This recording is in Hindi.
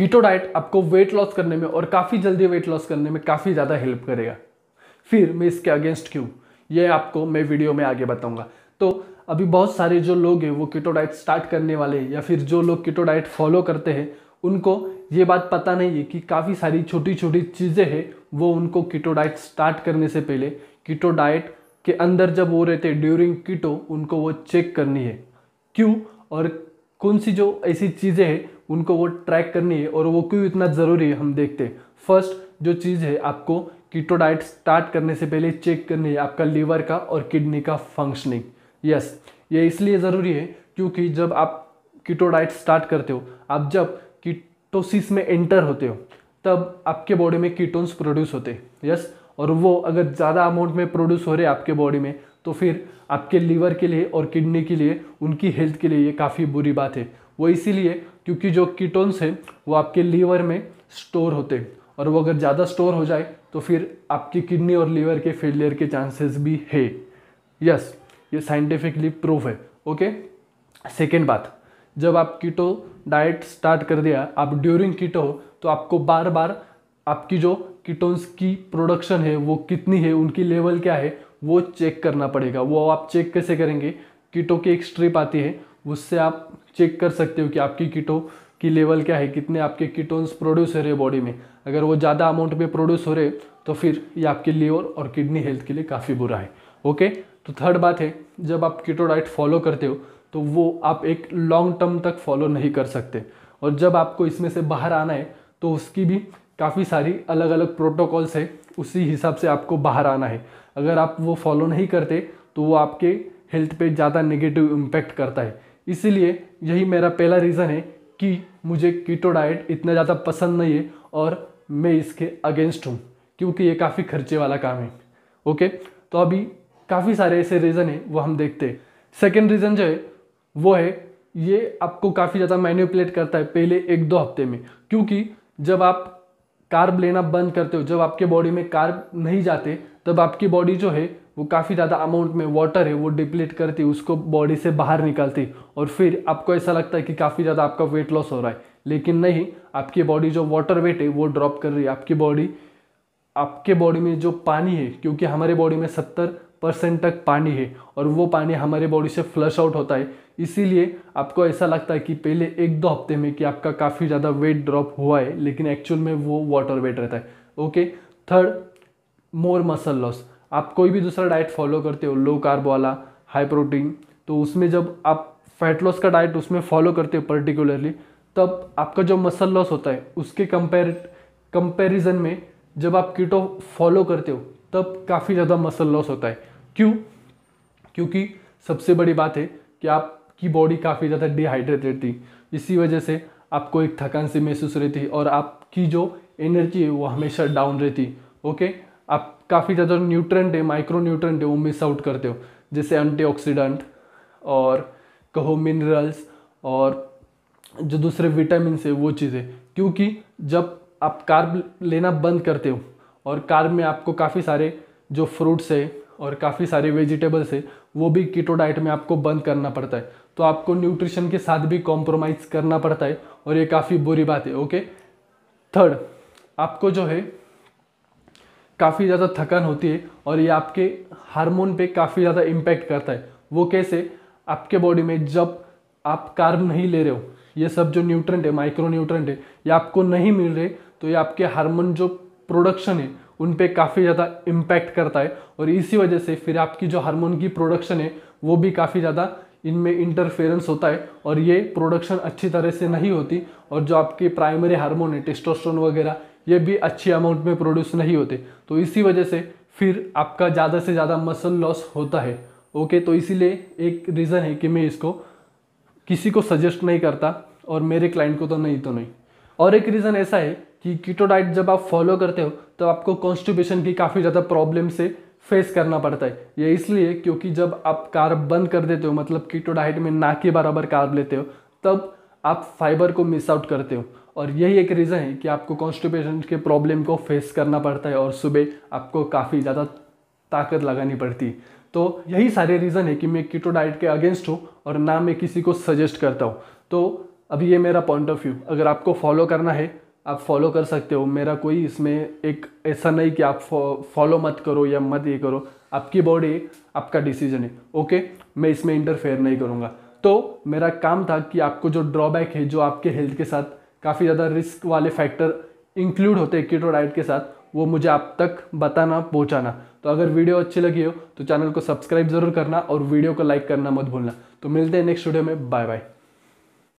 कीटो डाइट आपको वेट लॉस करने में और काफ़ी जल्दी वेट लॉस करने में काफ़ी ज़्यादा हेल्प करेगा फिर मैं इसके अगेंस्ट क्यों ये आपको मैं वीडियो में आगे बताऊंगा तो अभी बहुत सारे जो लोग हैं वो कीटो डाइट स्टार्ट करने वाले हैं या फिर जो लोग कीटो डाइट फॉलो करते हैं उनको ये बात पता नहीं है कि काफ़ी सारी छोटी छोटी चीज़ें हैं वो उनको कीटो डाइट स्टार्ट करने से पहले कीटो डाइट के अंदर जब वो रहते ड्यूरिंग कीटो उनको वो चेक करनी है क्यों और कौन सी जो ऐसी चीज़ें हैं उनको वो ट्रैक करनी है और वो क्यों इतना ज़रूरी है हम देखते हैं फर्स्ट जो चीज़ है आपको कीटो डाइट स्टार्ट करने से पहले चेक करनी है आपका लीवर का और किडनी का फंक्शनिंग यस ये इसलिए ज़रूरी है क्योंकि जब आप कीटो डाइट स्टार्ट करते हो आप जब कीटोसिस में एंटर होते हो तब आपके बॉडी में कीटोन्स प्रोड्यूस होते हैं यस और वो अगर ज़्यादा अमाउंट में प्रोड्यूस हो रहे आपके बॉडी में तो फिर आपके लीवर के लिए और किडनी के लिए उनकी हेल्थ के लिए ये काफ़ी बुरी बात है वो इसीलिए क्योंकि जो कीटोन्स हैं वो आपके लीवर में स्टोर होते हैं और वो अगर ज़्यादा स्टोर हो जाए तो फिर आपकी किडनी और लीवर के फेलियर के चांसेस भी है यस ये साइंटिफिकली प्रूफ है ओके सेकेंड बात जब आप कीटो डाइट स्टार्ट कर दिया आप ड्यूरिंग कीटो तो आपको बार बार आपकी जो कीटोन्स की प्रोडक्शन है वो कितनी है उनकी लेवल क्या है वो चेक करना पड़ेगा वो आप चेक कैसे करेंगे कीटो की एक स्ट्रिप आती है उससे आप चेक कर सकते हो कि आपकी कीटो की लेवल क्या है कितने आपके कीटोन्स प्रोड्यूस हो रहे बॉडी में अगर वो ज़्यादा अमाउंट में प्रोड्यूस हो रहे तो फिर ये आपके लीवर और किडनी हेल्थ के लिए काफ़ी बुरा है ओके तो थर्ड बात है जब आप कीटो डाइट फॉलो करते हो तो वो आप एक लॉन्ग टर्म तक फॉलो नहीं कर सकते और जब आपको इसमें से बाहर आना है तो उसकी भी काफ़ी सारी अलग अलग प्रोटोकॉल्स है उसी हिसाब से आपको बाहर आना है अगर आप वो फॉलो नहीं करते तो वो आपके हेल्थ पे ज़्यादा नेगेटिव इम्पैक्ट करता है इसीलिए यही मेरा पहला रीज़न है कि मुझे कीटो डाइट इतना ज़्यादा पसंद नहीं है और मैं इसके अगेंस्ट हूँ क्योंकि ये काफ़ी खर्चे वाला काम है ओके तो अभी काफ़ी सारे ऐसे रीज़न है वो हम देखते हैं सेकेंड रीज़न जो है वो है ये आपको काफ़ी ज़्यादा मैन्यूपुलेट करता है पहले एक दो हफ्ते में क्योंकि जब आप कार्ब लेना बंद करते हो जब आपके बॉडी में कार्ब नहीं जाते तब आपकी बॉडी जो है वो काफ़ी ज़्यादा अमाउंट में वाटर है वो डिप्लीट करती उसको बॉडी से बाहर निकालती और फिर आपको ऐसा लगता है कि काफ़ी ज़्यादा आपका वेट लॉस हो रहा है लेकिन नहीं आपकी बॉडी जो वाटर वेट है वो ड्रॉप कर रही है आपकी बॉडी आपके बॉडी में जो पानी है क्योंकि हमारे बॉडी में सत्तर परसेंट तक पानी है और वो पानी हमारे बॉडी से फ्लश आउट होता है इसीलिए आपको ऐसा लगता है कि पहले एक दो हफ्ते में कि आपका काफ़ी ज़्यादा वेट ड्रॉप हुआ है लेकिन एक्चुअल में वो वाटर वेट रहता है okay third more muscle loss आप कोई भी दूसरा डाइट फॉलो करते हो लो कार्ब वाला हाई प्रोटीन तो उसमें जब आप फैट लॉस का डाइट उसमें फॉलो करते हो पर्टिकुलरली तब आपका जो मसल लॉस होता है उसके कंपेर कंपेरिजन में जब आप कीटो फॉलो करते हो तब काफ़ी ज़्यादा मसल लॉस होता है क्यों क्योंकि सबसे बड़ी बात है कि आपकी बॉडी काफ़ी ज़्यादा डिहाइड्रेटेड थी इसी वजह से आपको एक थकान सी महसूस रहती और आपकी जो एनर्जी है वो हमेशा डाउन रहती ओके आप काफ़ी ज़्यादा न्यूट्रेंट है माइक्रो न्यूट्रेंट है वो मिस आउट करते हो जैसे एंटीऑक्सीडेंट और कहो मिनरल्स और जो दूसरे विटामिन है वो चीज़ें क्योंकि जब आप कार्ब लेना बंद करते हो और कार्ब में आपको काफ़ी सारे जो फ्रूट्स है और काफ़ी सारे वेजिटेबल्स है वो भी कीटो डाइट में आपको बंद करना पड़ता है तो आपको न्यूट्रिशन के साथ भी कॉम्प्रोमाइज़ करना पड़ता है और ये काफ़ी बुरी बात है ओके थर्ड आपको जो है काफ़ी ज़्यादा थकान होती है और ये आपके हार्मोन पे काफ़ी ज़्यादा इम्पैक्ट करता है वो कैसे आपके बॉडी में जब आप कार्ब नहीं ले रहे हो ये सब जो न्यूट्रेंट है माइक्रो न्यूट्रेंट है ये आपको नहीं मिल रहे तो ये आपके हार्मोन जो प्रोडक्शन है उन पर काफ़ी ज़्यादा इम्पैक्ट करता है और इसी वजह से फिर आपकी जो हार्मोन की प्रोडक्शन है वो भी काफ़ी ज़्यादा इनमें इंटरफेरेंस होता है और ये प्रोडक्शन अच्छी तरह से नहीं होती और जो आपके प्राइमरी हार्मोन है टेस्टोस्टोन वगैरह ये भी अच्छी अमाउंट में प्रोड्यूस नहीं होते तो इसी वजह से फिर आपका ज़्यादा से ज़्यादा मसल लॉस होता है ओके तो इसीलिए एक रीज़न है कि मैं इसको किसी को सजेस्ट नहीं करता और मेरे क्लाइंट को तो नहीं तो नहीं और एक रीज़न ऐसा है कि कीटो डाइट जब आप फॉलो करते हो तो आपको कॉन्स्टिपेशन की काफ़ी ज़्यादा प्रॉब्लम से फेस करना पड़ता है ये इसलिए क्योंकि जब आप कार्ब बंद कर देते हो मतलब कीटो डाइट में ना के बराबर कार्ब लेते हो तब आप फाइबर को मिस आउट करते हो और यही एक रीज़न है कि आपको कॉन्स्टिपेशन के प्रॉब्लम को फेस करना पड़ता है और सुबह आपको काफ़ी ज़्यादा ताकत लगानी पड़ती है तो यही सारे रीज़न है कि मैं कीटो डाइट के अगेंस्ट हूँ और ना मैं किसी को सजेस्ट करता हूँ तो अभी ये मेरा पॉइंट ऑफ व्यू अगर आपको फॉलो करना है आप फॉलो कर सकते हो मेरा कोई इसमें एक ऐसा नहीं कि आप फॉलो मत करो या मत ये करो आपकी बॉडी आपका डिसीजन है ओके मैं इसमें इंटरफेयर नहीं करूँगा तो मेरा काम था कि आपको जो ड्रॉबैक है जो आपके हेल्थ के साथ काफ़ी ज़्यादा रिस्क वाले फैक्टर इंक्लूड होते हैं कीटो डाइट के साथ वो मुझे आप तक बताना पहुँचाना तो अगर वीडियो अच्छी लगी हो तो चैनल को सब्सक्राइब जरूर करना और वीडियो को लाइक करना मत भूलना तो मिलते हैं नेक्स्ट वीडियो में बाय बाय